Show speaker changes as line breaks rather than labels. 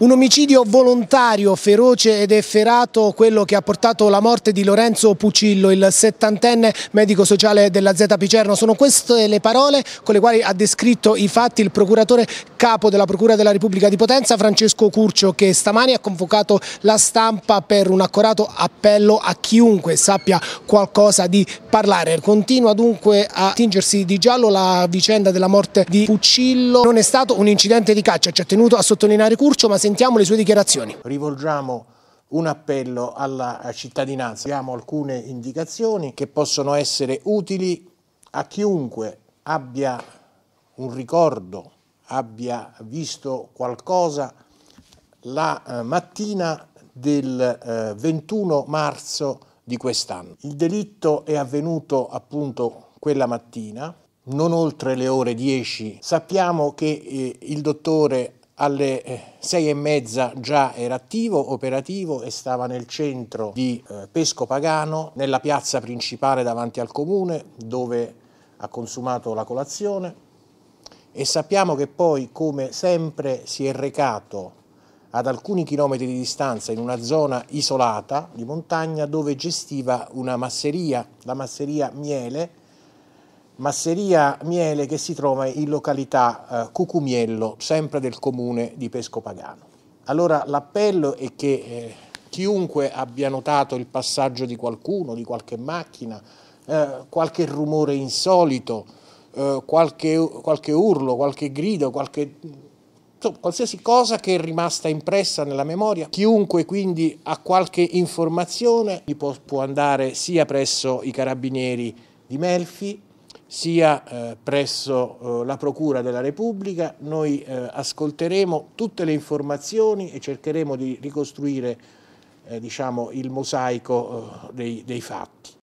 Un omicidio volontario, feroce ed efferato, quello che ha portato la morte di Lorenzo Pucillo, il settantenne medico sociale della Z Picerno. Sono queste le parole con le quali ha descritto i fatti il procuratore capo della Procura della Repubblica di Potenza, Francesco Curcio, che stamani ha convocato la stampa per un accorato appello a chiunque sappia qualcosa di parlare. Continua dunque a tingersi di giallo la vicenda della morte di Pucillo. Non è stato un incidente di caccia, ci ha tenuto a sottolineare Curcio, ma se sentiamo le sue dichiarazioni.
Rivolgiamo un appello alla cittadinanza. Abbiamo alcune indicazioni che possono essere utili a chiunque abbia un ricordo, abbia visto qualcosa la eh, mattina del 21 eh, marzo di quest'anno. Il delitto è avvenuto appunto quella mattina, non oltre le ore 10. Sappiamo che eh, il dottore alle eh, sei e mezza già era attivo, operativo e stava nel centro di eh, Pesco Pagano, nella piazza principale davanti al comune dove ha consumato la colazione e sappiamo che poi come sempre si è recato ad alcuni chilometri di distanza in una zona isolata di montagna dove gestiva una masseria, la masseria Miele, masseria miele che si trova in località eh, Cucumiello, sempre del comune di Pescopagano. Allora l'appello è che eh, chiunque abbia notato il passaggio di qualcuno, di qualche macchina, eh, qualche rumore insolito, eh, qualche, qualche, urlo, qualche grido, qualche, insomma, qualsiasi cosa che è rimasta impressa nella memoria, chiunque quindi ha qualche informazione può andare sia presso i carabinieri di Melfi sia eh, presso eh, la Procura della Repubblica, noi eh, ascolteremo tutte le informazioni e cercheremo di ricostruire eh, diciamo, il mosaico eh, dei, dei fatti.